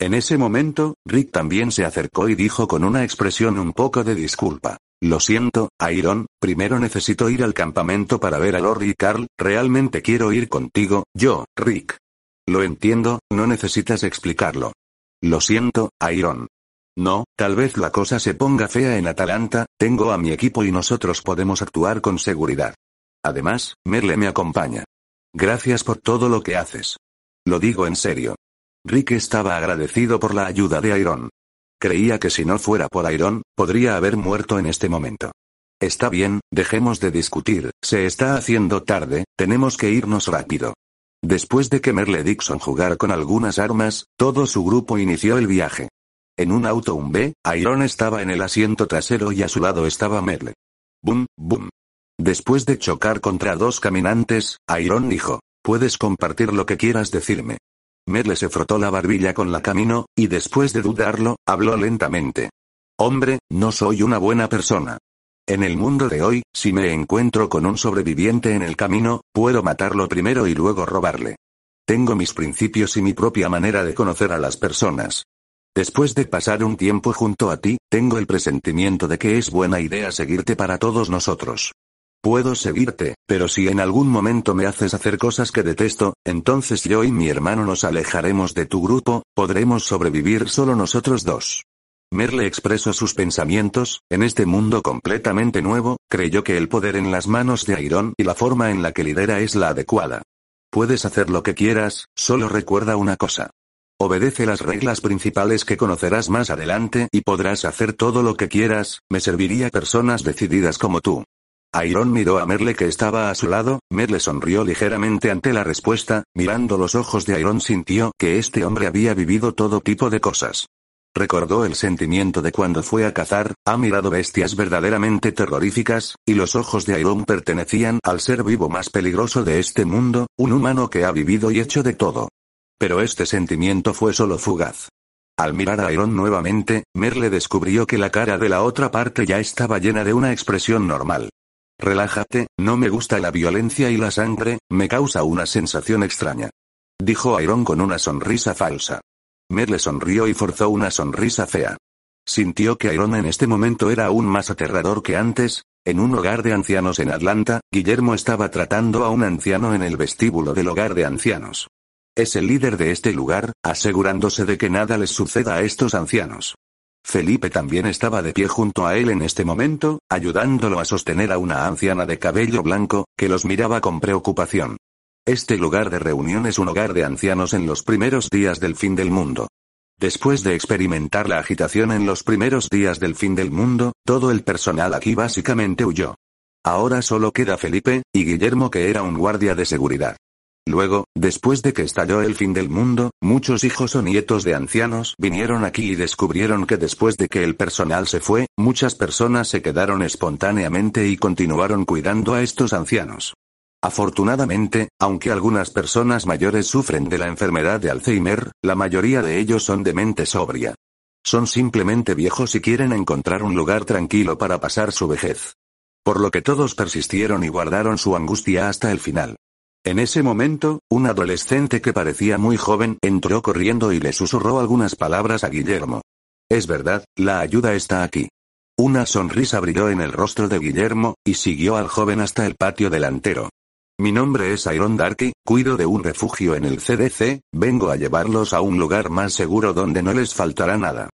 En ese momento, Rick también se acercó y dijo con una expresión un poco de disculpa. Lo siento, Iron, primero necesito ir al campamento para ver a Lori y Carl, realmente quiero ir contigo, yo, Rick. Lo entiendo, no necesitas explicarlo. Lo siento, Iron. No, tal vez la cosa se ponga fea en Atalanta, tengo a mi equipo y nosotros podemos actuar con seguridad. Además, Merle me acompaña. Gracias por todo lo que haces. Lo digo en serio. Rick estaba agradecido por la ayuda de Iron. Creía que si no fuera por Iron, podría haber muerto en este momento. Está bien, dejemos de discutir, se está haciendo tarde, tenemos que irnos rápido. Después de que Merle Dixon jugar con algunas armas, todo su grupo inició el viaje. En un auto un B, Iron estaba en el asiento trasero y a su lado estaba Merle. Boom, boom. Después de chocar contra dos caminantes, Ayrón dijo, puedes compartir lo que quieras decirme. Merle se frotó la barbilla con la camino, y después de dudarlo, habló lentamente. Hombre, no soy una buena persona. En el mundo de hoy, si me encuentro con un sobreviviente en el camino, puedo matarlo primero y luego robarle. Tengo mis principios y mi propia manera de conocer a las personas. Después de pasar un tiempo junto a ti, tengo el presentimiento de que es buena idea seguirte para todos nosotros. Puedo seguirte, pero si en algún momento me haces hacer cosas que detesto, entonces yo y mi hermano nos alejaremos de tu grupo, podremos sobrevivir solo nosotros dos. Merle expresó sus pensamientos, en este mundo completamente nuevo, creyó que el poder en las manos de Iron y la forma en la que lidera es la adecuada. Puedes hacer lo que quieras, solo recuerda una cosa. Obedece las reglas principales que conocerás más adelante y podrás hacer todo lo que quieras, me serviría personas decididas como tú. Iron miró a Merle que estaba a su lado, Merle sonrió ligeramente ante la respuesta, mirando los ojos de Iron sintió que este hombre había vivido todo tipo de cosas. Recordó el sentimiento de cuando fue a cazar, ha mirado bestias verdaderamente terroríficas, y los ojos de Iron pertenecían al ser vivo más peligroso de este mundo, un humano que ha vivido y hecho de todo. Pero este sentimiento fue solo fugaz. Al mirar a Iron nuevamente, Merle descubrió que la cara de la otra parte ya estaba llena de una expresión normal. Relájate, no me gusta la violencia y la sangre, me causa una sensación extraña. Dijo Iron con una sonrisa falsa. Merle le sonrió y forzó una sonrisa fea. Sintió que Iron en este momento era aún más aterrador que antes. En un hogar de ancianos en Atlanta, Guillermo estaba tratando a un anciano en el vestíbulo del hogar de ancianos. Es el líder de este lugar, asegurándose de que nada les suceda a estos ancianos. Felipe también estaba de pie junto a él en este momento, ayudándolo a sostener a una anciana de cabello blanco, que los miraba con preocupación. Este lugar de reunión es un hogar de ancianos en los primeros días del fin del mundo. Después de experimentar la agitación en los primeros días del fin del mundo, todo el personal aquí básicamente huyó. Ahora solo queda Felipe, y Guillermo que era un guardia de seguridad. Luego, después de que estalló el fin del mundo, muchos hijos o nietos de ancianos vinieron aquí y descubrieron que después de que el personal se fue, muchas personas se quedaron espontáneamente y continuaron cuidando a estos ancianos. Afortunadamente, aunque algunas personas mayores sufren de la enfermedad de Alzheimer, la mayoría de ellos son de mente sobria. Son simplemente viejos y quieren encontrar un lugar tranquilo para pasar su vejez. Por lo que todos persistieron y guardaron su angustia hasta el final. En ese momento, un adolescente que parecía muy joven entró corriendo y le susurró algunas palabras a Guillermo. Es verdad, la ayuda está aquí. Una sonrisa brilló en el rostro de Guillermo, y siguió al joven hasta el patio delantero. Mi nombre es Iron Darky, cuido de un refugio en el CDC, vengo a llevarlos a un lugar más seguro donde no les faltará nada.